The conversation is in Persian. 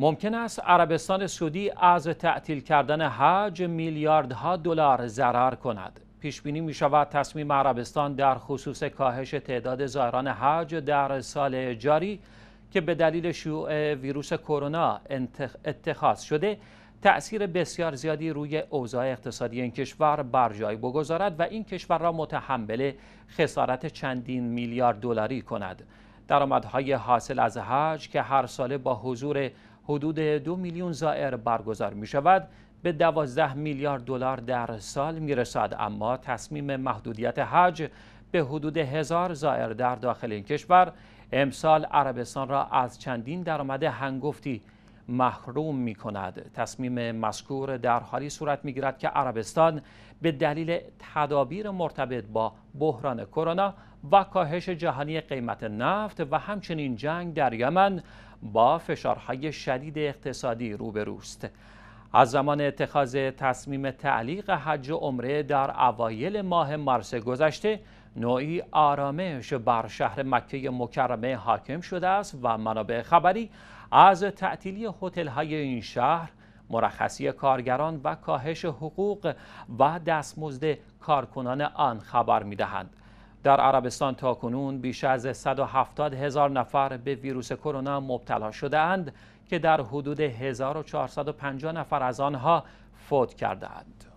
ممکن است عربستان سعودی از تعطیل کردن حج میلیاردها دلار ضرر کند پیش بینی می شود تصمیم عربستان در خصوص کاهش تعداد زائران حج در سال جاری که به دلیل شیوع ویروس کرونا اتخاذ شده تأثیر بسیار زیادی روی اوضاع اقتصادی این کشور بر جای بگذارد و این کشور را متحمل خسارت چندین میلیارد دلاری کند درآمدهای حاصل از حج که هر ساله با حضور حدود دو میلیون زائر برگزار می شود به دوازده میلیارد دلار در سال می رسد اما تصمیم محدودیت حج به حدود هزار زائر در داخل این کشور امسال عربستان را از چندین درآمد هنگفتی محروم می کند تصمیم مذکور در حالی صورت می که عربستان به دلیل تدابیر مرتبط با بحران کرونا و کاهش جهانی قیمت نفت و همچنین جنگ در یمن با فشارهای شدید اقتصادی روبروست از زمان اتخاذ تصمیم تعلیق حج و عمره در اوایل ماه مارس گذشته نوعی آرامش بر شهر مکه مکرمه حاکم شده است و منابع خبری از تعطیلی هتل های این شهر مرخصی کارگران و کاهش حقوق و دستمزد کارکنان آن خبر می‌دهند. در عربستان تا کنون بیش از 170 هزار نفر به ویروس کرونا مبتلا شده که در حدود 1450 نفر از آنها فوت کرده